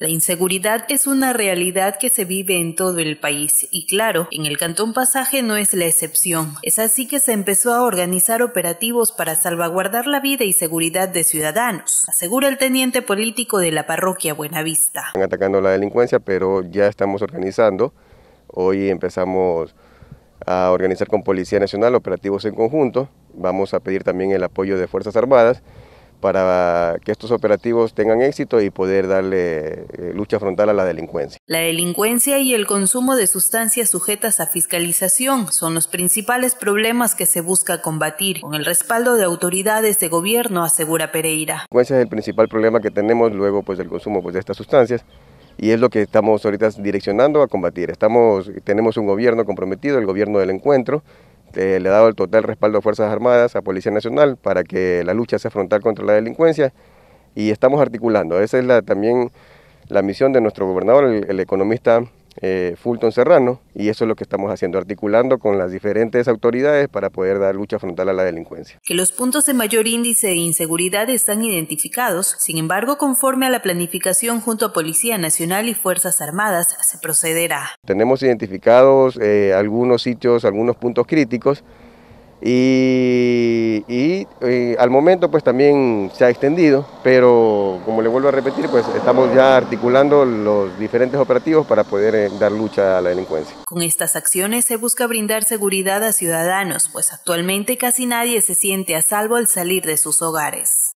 La inseguridad es una realidad que se vive en todo el país y claro, en el Cantón Pasaje no es la excepción. Es así que se empezó a organizar operativos para salvaguardar la vida y seguridad de ciudadanos, asegura el teniente político de la parroquia Buenavista. Están atacando la delincuencia, pero ya estamos organizando. Hoy empezamos a organizar con Policía Nacional operativos en conjunto. Vamos a pedir también el apoyo de Fuerzas Armadas para que estos operativos tengan éxito y poder darle eh, lucha frontal a la delincuencia. La delincuencia y el consumo de sustancias sujetas a fiscalización son los principales problemas que se busca combatir con el respaldo de autoridades de gobierno, asegura Pereira. La delincuencia es el principal problema que tenemos, luego pues del consumo pues, de estas sustancias y es lo que estamos ahorita direccionando a combatir. Estamos, tenemos un gobierno comprometido, el gobierno del encuentro, este, le ha dado el total respaldo a Fuerzas Armadas, a Policía Nacional, para que la lucha sea frontal contra la delincuencia y estamos articulando. Esa es la, también la misión de nuestro gobernador, el economista eh, Fulton Serrano y eso es lo que estamos haciendo, articulando con las diferentes autoridades para poder dar lucha frontal a la delincuencia. Que los puntos de mayor índice de inseguridad están identificados, sin embargo, conforme a la planificación junto a Policía Nacional y Fuerzas Armadas, se procederá. Tenemos identificados eh, algunos sitios, algunos puntos críticos y, y eh, al momento pues también se ha extendido, pero como le vuelvo a repetir, pues estamos ya articulando los diferentes operativos para poder eh, dar lucha a la delincuencia. Con estas acciones se busca brindar seguridad a ciudadanos, pues actualmente casi nadie se siente a salvo al salir de sus hogares.